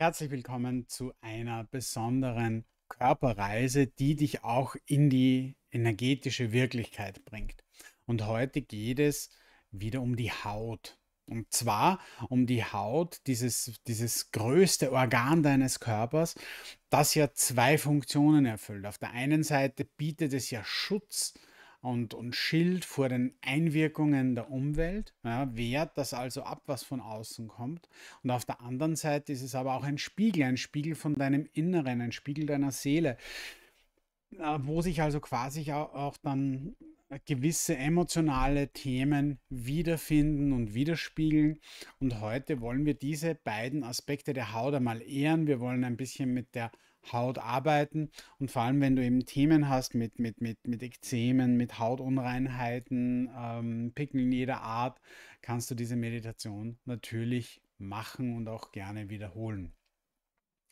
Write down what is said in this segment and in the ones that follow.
Herzlich willkommen zu einer besonderen Körperreise, die dich auch in die energetische Wirklichkeit bringt. Und heute geht es wieder um die Haut. Und zwar um die Haut, dieses, dieses größte Organ deines Körpers, das ja zwei Funktionen erfüllt. Auf der einen Seite bietet es ja Schutz und, und Schild vor den Einwirkungen der Umwelt, ja, wehrt das also ab, was von außen kommt. Und auf der anderen Seite ist es aber auch ein Spiegel, ein Spiegel von deinem Inneren, ein Spiegel deiner Seele, äh, wo sich also quasi auch, auch dann gewisse emotionale Themen wiederfinden und widerspiegeln. Und heute wollen wir diese beiden Aspekte der Haut einmal ehren. Wir wollen ein bisschen mit der Haut arbeiten und vor allem, wenn du eben Themen hast mit, mit, mit, mit Ekzemen, mit Hautunreinheiten, ähm, Pickeln jeder Art, kannst du diese Meditation natürlich machen und auch gerne wiederholen.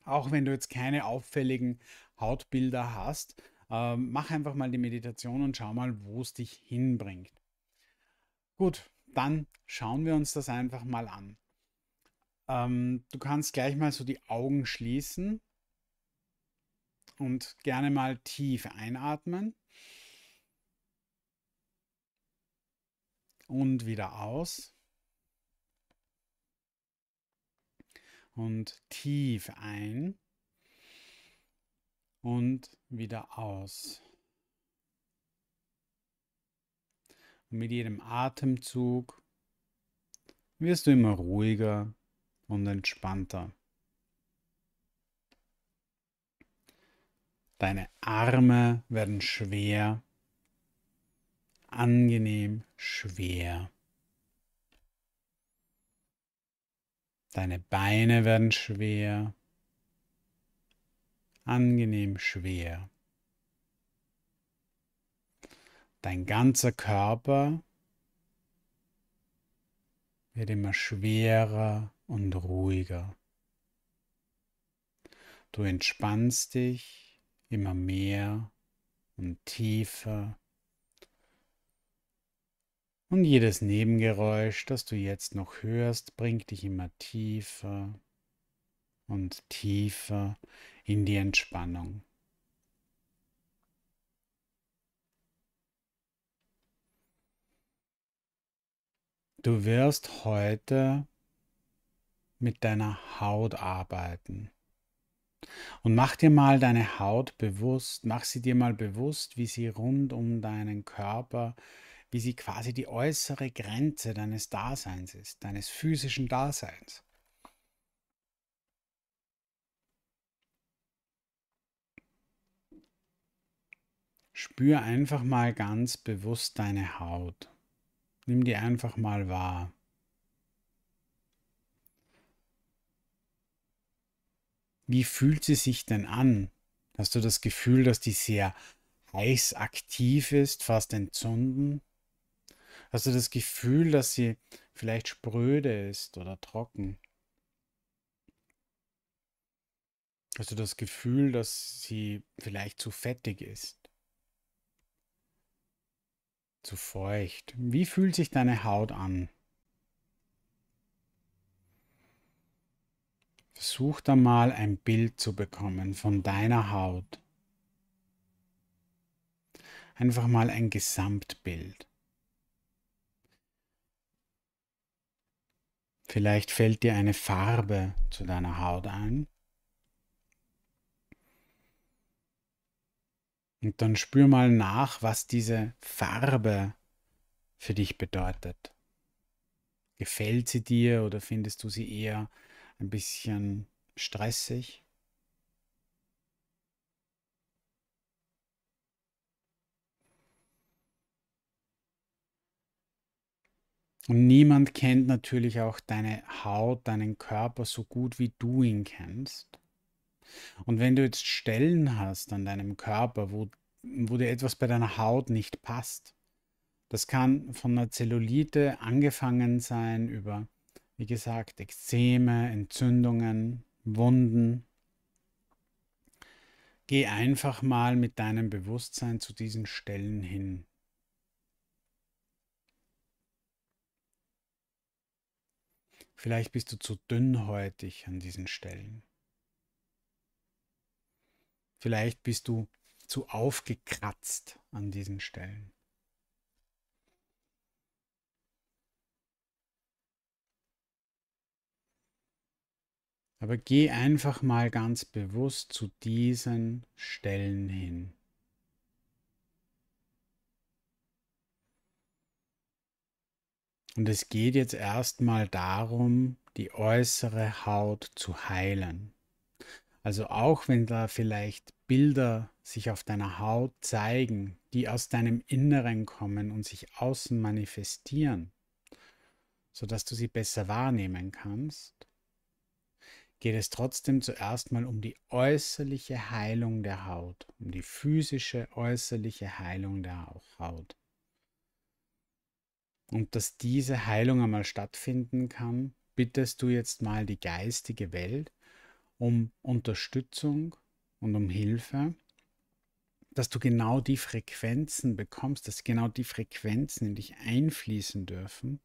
Auch wenn du jetzt keine auffälligen Hautbilder hast, ähm, mach einfach mal die Meditation und schau mal, wo es dich hinbringt. Gut, dann schauen wir uns das einfach mal an. Ähm, du kannst gleich mal so die Augen schließen und gerne mal tief einatmen. Und wieder aus. Und tief ein. Und wieder aus. Und mit jedem Atemzug wirst du immer ruhiger und entspannter. Deine Arme werden schwer, angenehm schwer. Deine Beine werden schwer, angenehm schwer. Dein ganzer Körper wird immer schwerer und ruhiger. Du entspannst dich immer mehr und tiefer. Und jedes Nebengeräusch, das du jetzt noch hörst, bringt dich immer tiefer und tiefer in die Entspannung. Du wirst heute mit deiner Haut arbeiten. Und mach dir mal deine Haut bewusst, mach sie dir mal bewusst, wie sie rund um deinen Körper, wie sie quasi die äußere Grenze deines Daseins ist, deines physischen Daseins. Spür einfach mal ganz bewusst deine Haut. Nimm die einfach mal wahr. wie fühlt sie sich denn an? Hast du das Gefühl, dass die sehr heiß aktiv ist, fast entzünden? Hast du das Gefühl, dass sie vielleicht spröde ist oder trocken? Hast du das Gefühl, dass sie vielleicht zu fettig ist? Zu feucht? Wie fühlt sich deine Haut an? Versuch da mal ein Bild zu bekommen von deiner Haut. Einfach mal ein Gesamtbild. Vielleicht fällt dir eine Farbe zu deiner Haut ein. Und dann spür mal nach, was diese Farbe für dich bedeutet. Gefällt sie dir oder findest du sie eher ein bisschen stressig. Und niemand kennt natürlich auch deine Haut, deinen Körper so gut wie du ihn kennst. Und wenn du jetzt Stellen hast an deinem Körper, wo, wo dir etwas bei deiner Haut nicht passt, das kann von einer Zellulite angefangen sein über wie gesagt, Ekzeme, Entzündungen, Wunden. Geh einfach mal mit deinem Bewusstsein zu diesen Stellen hin. Vielleicht bist du zu dünnhäutig an diesen Stellen. Vielleicht bist du zu aufgekratzt an diesen Stellen. Aber geh einfach mal ganz bewusst zu diesen Stellen hin. Und es geht jetzt erstmal darum, die äußere Haut zu heilen. Also auch wenn da vielleicht Bilder sich auf deiner Haut zeigen, die aus deinem Inneren kommen und sich außen manifestieren, sodass du sie besser wahrnehmen kannst, geht es trotzdem zuerst mal um die äußerliche Heilung der Haut, um die physische äußerliche Heilung der Haut. Und dass diese Heilung einmal stattfinden kann, bittest du jetzt mal die geistige Welt um Unterstützung und um Hilfe, dass du genau die Frequenzen bekommst, dass genau die Frequenzen in dich einfließen dürfen,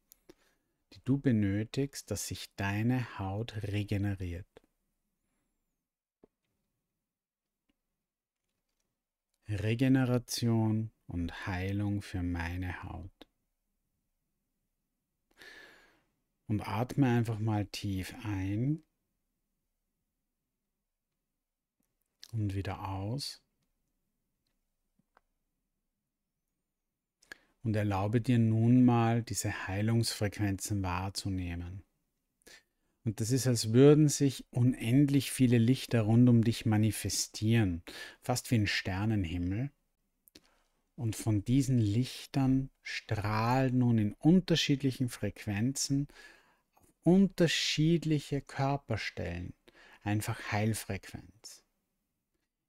die du benötigst, dass sich deine Haut regeneriert. Regeneration und Heilung für meine Haut. Und atme einfach mal tief ein und wieder aus. und erlaube dir nun mal, diese Heilungsfrequenzen wahrzunehmen. Und das ist, als würden sich unendlich viele Lichter rund um dich manifestieren, fast wie ein Sternenhimmel. Und von diesen Lichtern strahlt nun in unterschiedlichen Frequenzen unterschiedliche Körperstellen einfach Heilfrequenz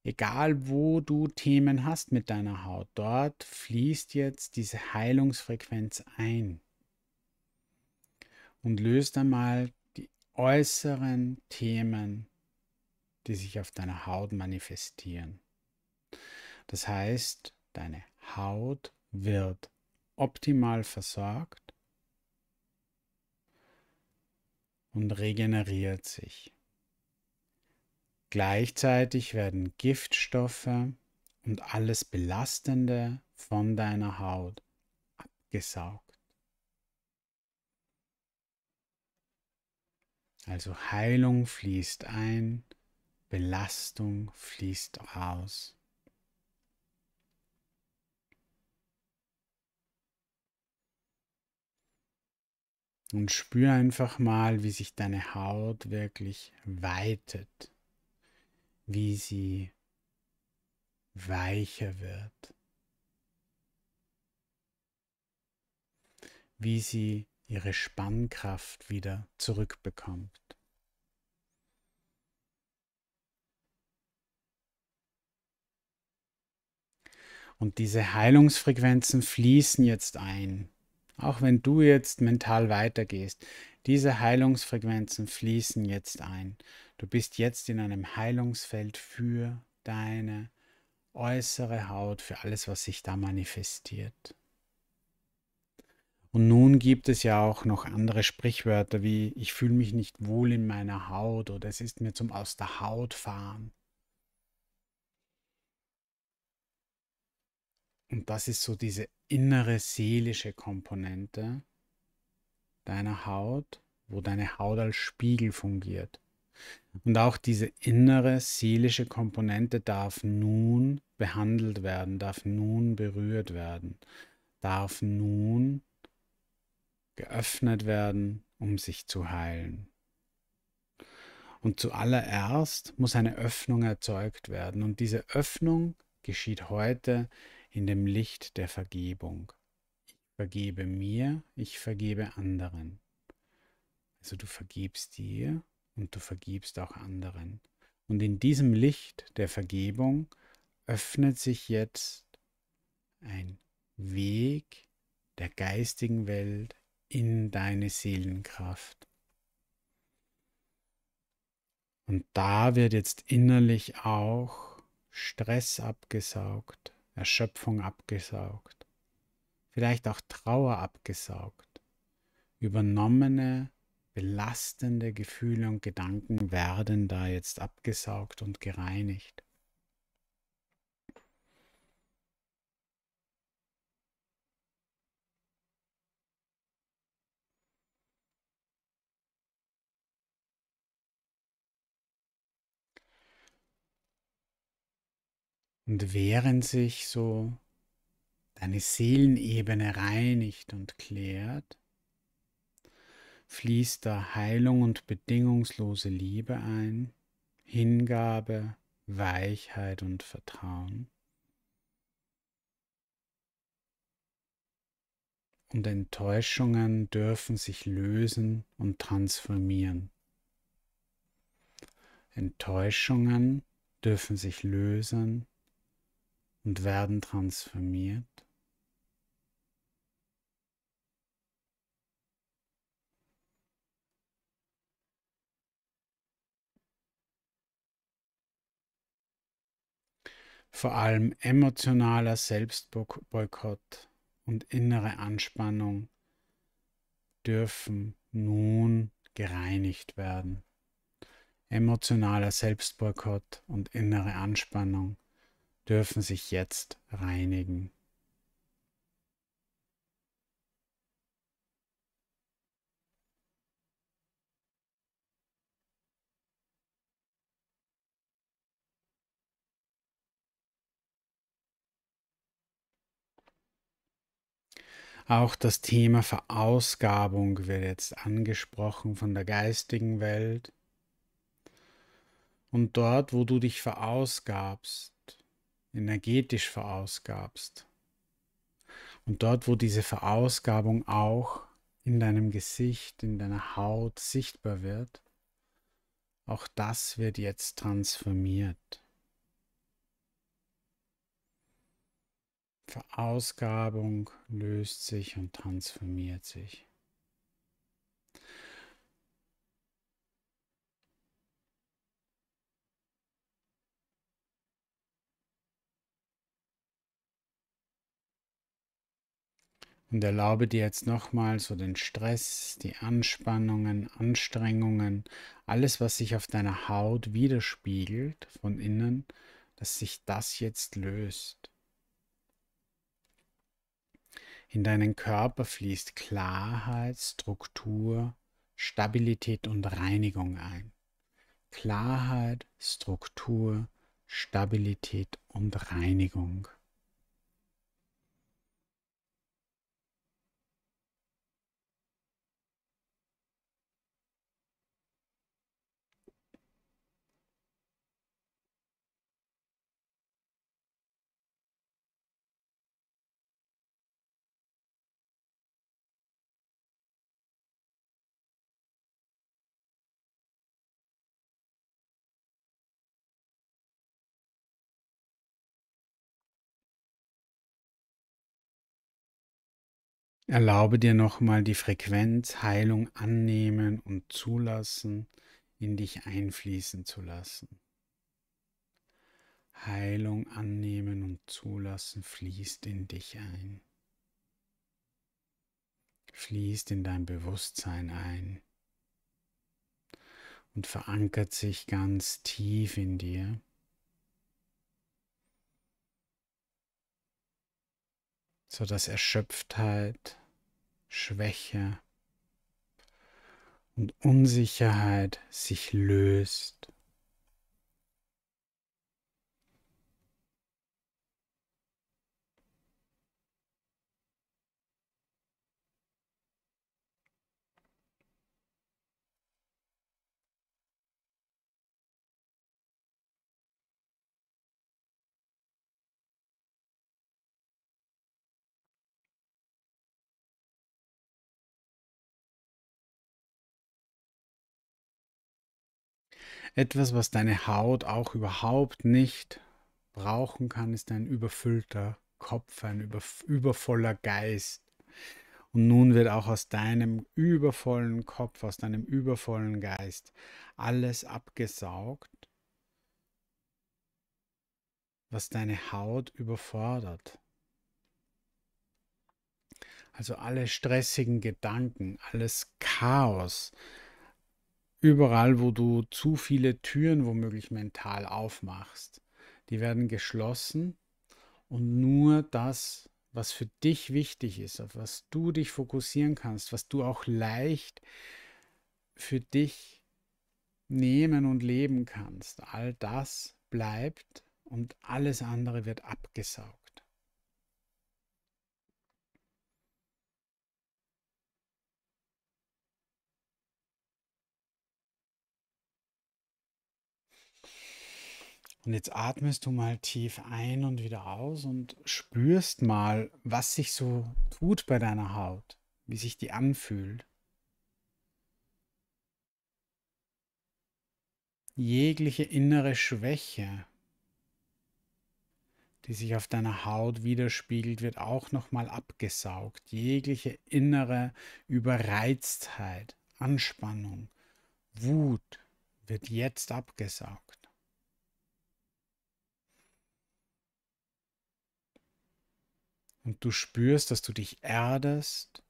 egal wo du Themen hast mit deiner Haut, dort fließt jetzt diese Heilungsfrequenz ein und löst einmal die äußeren Themen, die sich auf deiner Haut manifestieren. Das heißt, deine Haut wird optimal versorgt und regeneriert sich. Gleichzeitig werden Giftstoffe und alles Belastende von deiner Haut abgesaugt. Also Heilung fließt ein, Belastung fließt aus. Und spür einfach mal, wie sich deine Haut wirklich weitet wie sie weicher wird, wie sie ihre Spannkraft wieder zurückbekommt. Und diese Heilungsfrequenzen fließen jetzt ein. Auch wenn du jetzt mental weitergehst, diese Heilungsfrequenzen fließen jetzt ein. Du bist jetzt in einem Heilungsfeld für deine äußere Haut, für alles, was sich da manifestiert. Und nun gibt es ja auch noch andere Sprichwörter wie ich fühle mich nicht wohl in meiner Haut oder es ist mir zum Aus der Haut fahren. Und das ist so diese innere seelische Komponente deiner Haut, wo deine Haut als Spiegel fungiert. Und auch diese innere seelische Komponente darf nun behandelt werden, darf nun berührt werden, darf nun geöffnet werden, um sich zu heilen. Und zuallererst muss eine Öffnung erzeugt werden. Und diese Öffnung geschieht heute in dem Licht der Vergebung. Ich vergebe mir, ich vergebe anderen. Also du vergibst dir und du vergibst auch anderen. Und in diesem Licht der Vergebung öffnet sich jetzt ein Weg der geistigen Welt in deine Seelenkraft. Und da wird jetzt innerlich auch Stress abgesaugt, Erschöpfung abgesaugt, vielleicht auch Trauer abgesaugt, übernommene belastende Gefühle und Gedanken werden da jetzt abgesaugt und gereinigt. Und während sich so deine Seelenebene reinigt und klärt, fließt da Heilung und bedingungslose Liebe ein, Hingabe, Weichheit und Vertrauen. Und Enttäuschungen dürfen sich lösen und transformieren. Enttäuschungen dürfen sich lösen und werden transformiert. vor allem emotionaler Selbstboykott und innere Anspannung dürfen nun gereinigt werden. Emotionaler Selbstboykott und innere Anspannung dürfen sich jetzt reinigen. Auch das Thema Verausgabung wird jetzt angesprochen von der geistigen Welt. Und dort, wo du dich verausgabst, energetisch verausgabst, und dort, wo diese Verausgabung auch in deinem Gesicht, in deiner Haut sichtbar wird, auch das wird jetzt transformiert. Verausgabung löst sich und transformiert sich. Und erlaube dir jetzt nochmal so den Stress, die Anspannungen, Anstrengungen, alles, was sich auf deiner Haut widerspiegelt von innen, dass sich das jetzt löst. In deinen Körper fließt Klarheit, Struktur, Stabilität und Reinigung ein. Klarheit, Struktur, Stabilität und Reinigung. Erlaube dir nochmal die Frequenz Heilung annehmen und zulassen, in dich einfließen zu lassen. Heilung annehmen und zulassen fließt in dich ein, fließt in dein Bewusstsein ein und verankert sich ganz tief in dir. so dass Erschöpftheit, Schwäche und Unsicherheit sich löst. Etwas, was deine Haut auch überhaupt nicht brauchen kann, ist ein überfüllter Kopf, ein übervoller Geist. Und nun wird auch aus deinem übervollen Kopf, aus deinem übervollen Geist alles abgesaugt, was deine Haut überfordert. Also alle stressigen Gedanken, alles Chaos, überall, wo du zu viele Türen womöglich mental aufmachst, die werden geschlossen und nur das, was für dich wichtig ist, auf was du dich fokussieren kannst, was du auch leicht für dich nehmen und leben kannst, all das bleibt und alles andere wird abgesaugt. Und jetzt atmest du mal tief ein und wieder aus und spürst mal, was sich so tut bei deiner Haut, wie sich die anfühlt. Jegliche innere Schwäche, die sich auf deiner Haut widerspiegelt, wird auch nochmal abgesaugt. Jegliche innere Überreiztheit, Anspannung, Wut wird jetzt abgesaugt. Und du spürst, dass du dich erdest.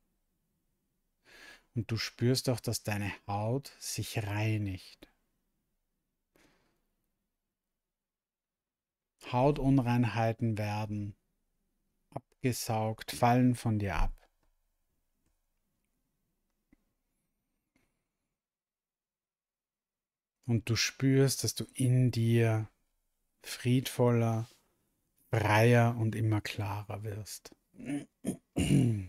Und du spürst auch, dass deine Haut sich reinigt. Hautunreinheiten werden abgesaugt, fallen von dir ab. Und du spürst, dass du in dir friedvoller, freier und immer klarer wirst. Du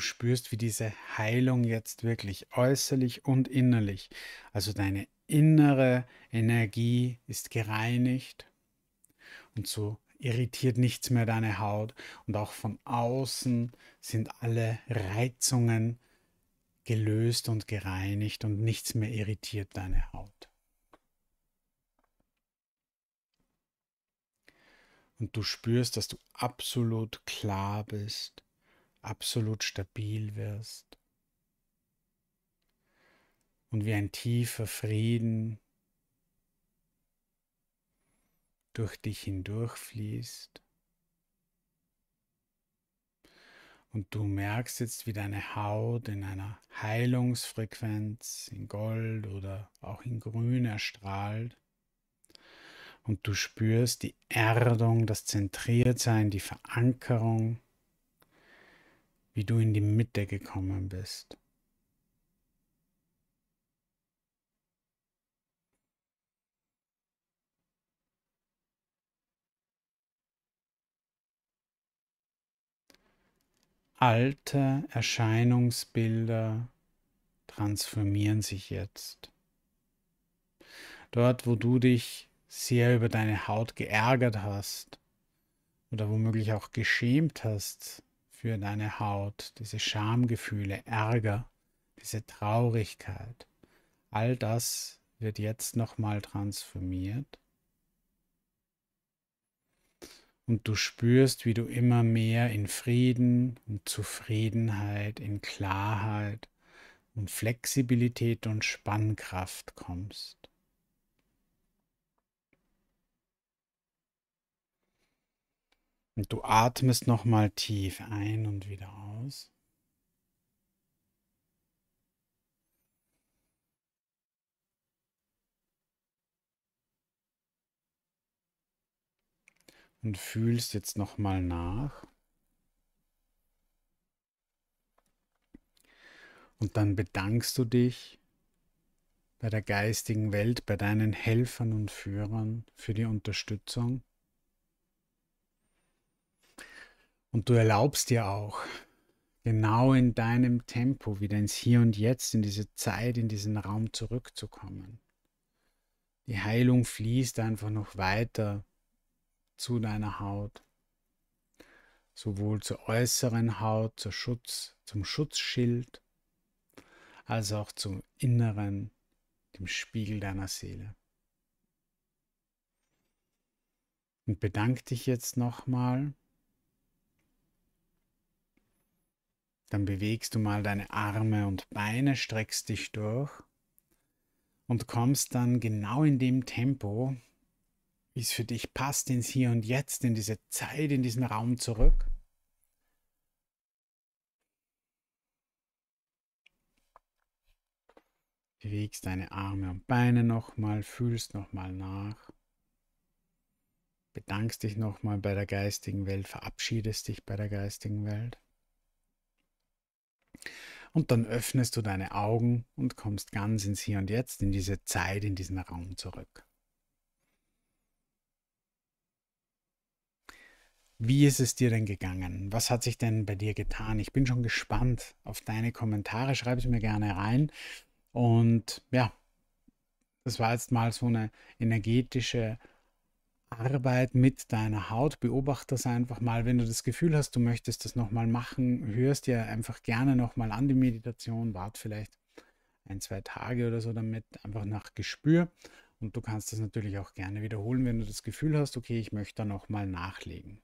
spürst, wie diese Heilung jetzt wirklich äußerlich und innerlich, also deine innere Energie ist gereinigt und so irritiert nichts mehr deine Haut und auch von außen sind alle Reizungen gelöst und gereinigt und nichts mehr irritiert deine Haut. Und du spürst, dass du absolut klar bist, absolut stabil wirst und wie ein tiefer Frieden durch dich hindurchfließt. Und du merkst jetzt, wie deine Haut in einer Heilungsfrequenz in Gold oder auch in Grün erstrahlt. Und du spürst die Erdung, das Zentriertsein, die Verankerung, wie du in die Mitte gekommen bist. alte Erscheinungsbilder transformieren sich jetzt. Dort, wo du dich sehr über deine Haut geärgert hast oder womöglich auch geschämt hast für deine Haut, diese Schamgefühle, Ärger, diese Traurigkeit, all das wird jetzt nochmal transformiert und du spürst, wie du immer mehr in Frieden und Zufriedenheit, in Klarheit und Flexibilität und Spannkraft kommst. Und du atmest nochmal tief ein und wieder aus. Und fühlst jetzt nochmal nach. Und dann bedankst du dich bei der geistigen Welt, bei deinen Helfern und Führern für die Unterstützung. Und du erlaubst dir auch, genau in deinem Tempo wieder ins Hier und Jetzt, in diese Zeit, in diesen Raum zurückzukommen. Die Heilung fließt einfach noch weiter zu deiner Haut, sowohl zur äußeren Haut, zur Schutz, zum Schutzschild, als auch zum inneren, dem Spiegel deiner Seele. Und bedank dich jetzt nochmal. Dann bewegst du mal deine Arme und Beine, streckst dich durch und kommst dann genau in dem Tempo, wie es für dich passt, ins Hier und Jetzt, in diese Zeit, in diesen Raum zurück. Bewegst deine Arme und Beine nochmal, fühlst nochmal nach, bedankst dich nochmal bei der geistigen Welt, verabschiedest dich bei der geistigen Welt. Und dann öffnest du deine Augen und kommst ganz ins Hier und Jetzt, in diese Zeit, in diesen Raum zurück. Wie ist es dir denn gegangen? Was hat sich denn bei dir getan? Ich bin schon gespannt auf deine Kommentare. Schreib es mir gerne rein. Und ja, das war jetzt mal so eine energetische Arbeit mit deiner Haut. Beobachte das einfach mal, wenn du das Gefühl hast, du möchtest das nochmal machen, hörst dir einfach gerne nochmal an die Meditation, wart vielleicht ein, zwei Tage oder so damit, einfach nach Gespür. Und du kannst das natürlich auch gerne wiederholen, wenn du das Gefühl hast, okay, ich möchte da nochmal nachlegen.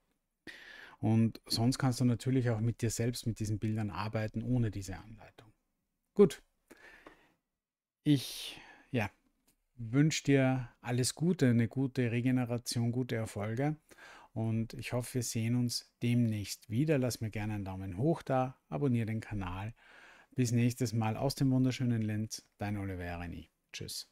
Und sonst kannst du natürlich auch mit dir selbst mit diesen Bildern arbeiten, ohne diese Anleitung. Gut. Ich, ja, wünsche dir alles Gute, eine gute Regeneration, gute Erfolge. Und ich hoffe, wir sehen uns demnächst wieder. Lass mir gerne einen Daumen hoch da, abonniere den Kanal. Bis nächstes Mal aus dem wunderschönen Lenz, dein Oliver Reni. Tschüss.